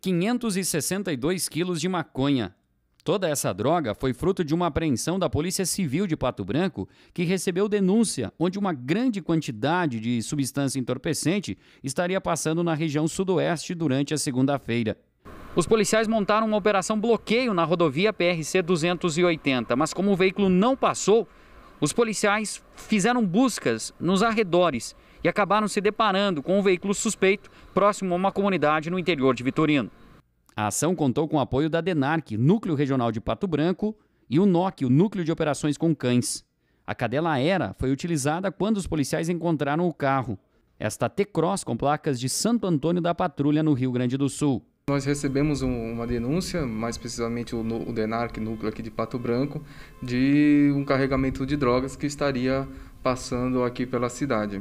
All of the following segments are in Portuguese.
562 quilos de maconha. Toda essa droga foi fruto de uma apreensão da Polícia Civil de Pato Branco, que recebeu denúncia onde uma grande quantidade de substância entorpecente estaria passando na região sudoeste durante a segunda-feira. Os policiais montaram uma operação bloqueio na rodovia PRC 280, mas como o veículo não passou, os policiais fizeram buscas nos arredores e acabaram se deparando com um veículo suspeito próximo a uma comunidade no interior de Vitorino. A ação contou com o apoio da DENARC, Núcleo Regional de Pato Branco, e o NOC, o Núcleo de Operações com Cães. A cadela era foi utilizada quando os policiais encontraram o carro. Esta T-Cross com placas de Santo Antônio da Patrulha no Rio Grande do Sul nós recebemos um, uma denúncia, mais precisamente o, o DENARC, núcleo aqui de Pato Branco, de um carregamento de drogas que estaria passando aqui pela cidade.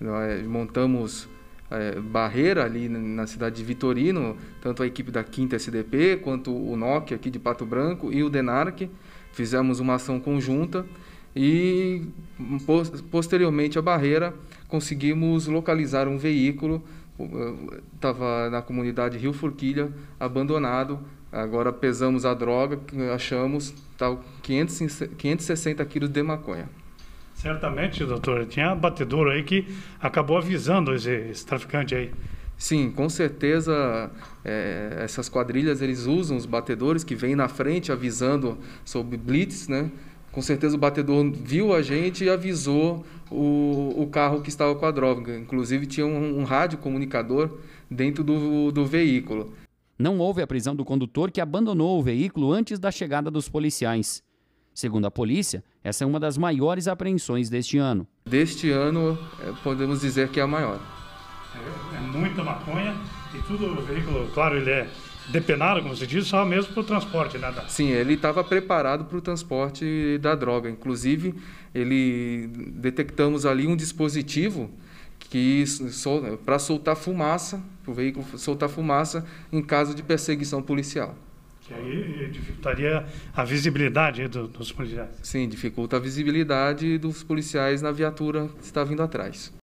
Nós montamos é, barreira ali na cidade de Vitorino, tanto a equipe da 5 SDP quanto o NOC aqui de Pato Branco e o DENARC. Fizemos uma ação conjunta e posteriormente à barreira conseguimos localizar um veículo estava eh, na comunidade Rio Forquilha, abandonado. Agora pesamos a droga, achamos tal 500, 560 quilos de maconha. Certamente, doutor, tinha batedor aí que acabou avisando esse, esse traficante aí. Sim, com certeza é, essas quadrilhas eles usam os batedores que vêm na frente avisando sobre blitz, né? Com certeza o batedor viu a gente e avisou o, o carro que estava com a droga. Inclusive tinha um, um rádio comunicador dentro do, do veículo. Não houve a prisão do condutor que abandonou o veículo antes da chegada dos policiais. Segundo a polícia, essa é uma das maiores apreensões deste ano. Deste ano, é, podemos dizer que é a maior. É, é muita maconha e tudo o veículo, claro, ele é depenado, como se diz, só mesmo para o transporte né, da Sim, ele estava preparado para o transporte da droga. Inclusive, ele detectamos ali um dispositivo que sol, para soltar fumaça, para o veículo soltar fumaça em caso de perseguição policial. Que aí dificultaria a visibilidade do, dos policiais. Sim, dificulta a visibilidade dos policiais na viatura que está vindo atrás.